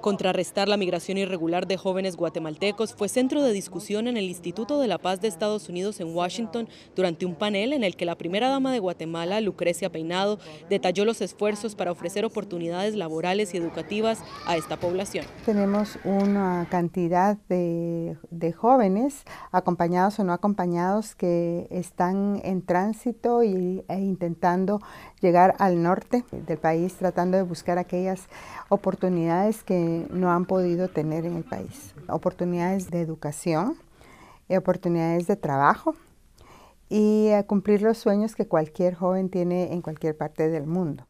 Contrarrestar la migración irregular de jóvenes guatemaltecos fue centro de discusión en el Instituto de la Paz de Estados Unidos en Washington durante un panel en el que la primera dama de Guatemala, Lucrecia Peinado, detalló los esfuerzos para ofrecer oportunidades laborales y educativas a esta población. Tenemos una cantidad de, jóvenes, acompañados o no acompañados, que están en tránsito y, e intentando llegar al norte del país, tratando de buscar aquellas oportunidades que no han podido tener en el país. Oportunidades de educación, eh, oportunidades de trabajo y eh, cumplir los sueños que cualquier joven tiene en cualquier parte del mundo.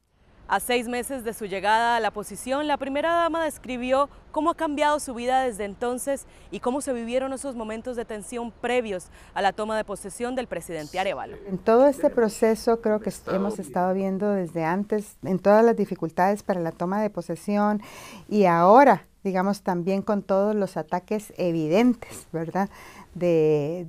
A seis meses de su llegada a la posición, la primera dama describió cómo ha cambiado su vida desde entonces y cómo se vivieron esos momentos de tensión previos a la toma de posesión del presidente Arevalo. En todo este proceso creo que hemos estado viendo desde antes, en todas las dificultades para la toma de posesión y ahora digamos, también con todos los ataques evidentes, ¿verdad? De,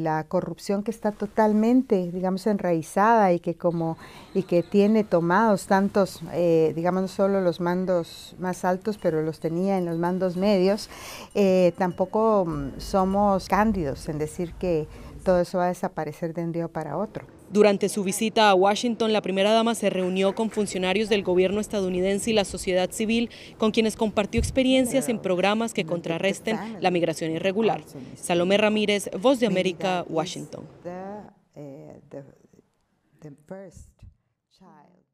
la corrupción que está totalmente, digamos, enraizada y que como y que tiene tomados tantos, eh, digamos, no solo los mandos más altos, pero los tenía en los mandos medios. Eh, tampoco mm, somos cándidos en decir que todo eso va a desaparecer de un día para otro. Durante su visita a Washington, la primera dama se reunió con funcionarios del gobierno estadounidense y la sociedad civil, con quienes compartió experiencias en programas que contrarresten la migración irregular. Salomé Ramírez, Voz de América, Washington. Eh, eh,